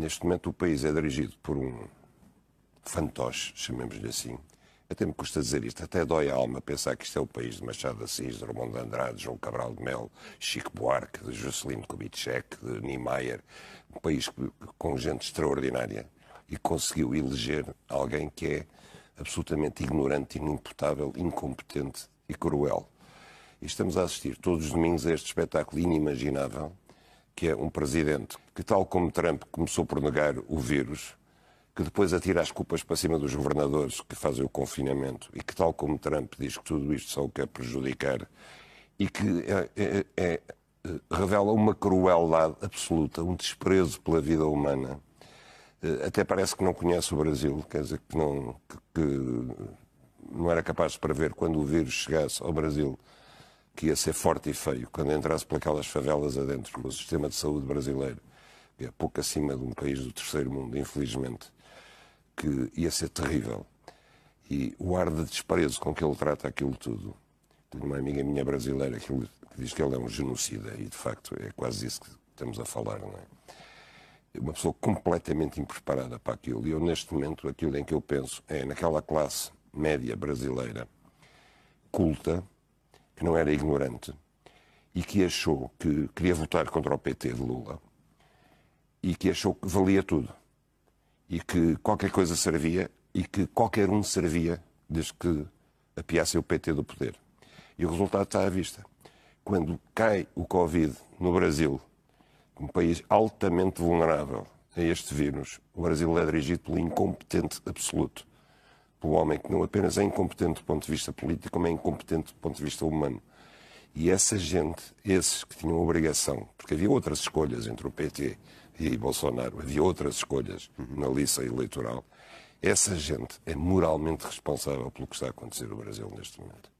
Neste momento o país é dirigido por um fantoche, chamemos-lhe assim. Até me custa dizer isto, até dói a alma pensar que isto é o país de Machado de Assis, de Romão de Andrade, João Cabral de Melo, Chico Buarque, de Juscelino Kubitschek, de Niemeyer. Um país com gente extraordinária e conseguiu eleger alguém que é absolutamente ignorante, inimputável, incompetente e cruel. E estamos a assistir todos os domingos a este espetáculo inimaginável que é um presidente que, tal como Trump, começou por negar o vírus, que depois atira as culpas para cima dos governadores que fazem o confinamento e que, tal como Trump, diz que tudo isto só o quer prejudicar e que é, é, é, é revela uma crueldade absoluta, um desprezo pela vida humana. Eh, até parece que não conhece o Brasil, quer dizer, que não, que, que não era capaz de prever quando o vírus chegasse ao Brasil que ia ser forte e feio quando entrasse por aquelas favelas adentro, com o sistema de saúde brasileiro, que é pouco acima de um país do terceiro mundo, infelizmente, que ia ser terrível. E o ar de desprezo com que ele trata aquilo tudo. Tenho uma amiga minha brasileira que diz que ele é um genocida, e de facto é quase isso que estamos a falar, não é? Uma pessoa completamente impreparada para aquilo. E eu, neste momento, aquilo em que eu penso é naquela classe média brasileira, culta, que não era ignorante e que achou que queria votar contra o PT de Lula e que achou que valia tudo e que qualquer coisa servia e que qualquer um servia desde que apiassem o PT do poder. E o resultado está à vista. Quando cai o Covid no Brasil, um país altamente vulnerável a este vírus, o Brasil é dirigido pelo incompetente absoluto um tipo homem que não apenas é incompetente do ponto de vista político, como é incompetente do ponto de vista humano. E essa gente, esses que tinham obrigação, porque havia outras escolhas entre o PT e Bolsonaro, havia outras escolhas na lista eleitoral, essa gente é moralmente responsável pelo que está a acontecer no Brasil neste momento.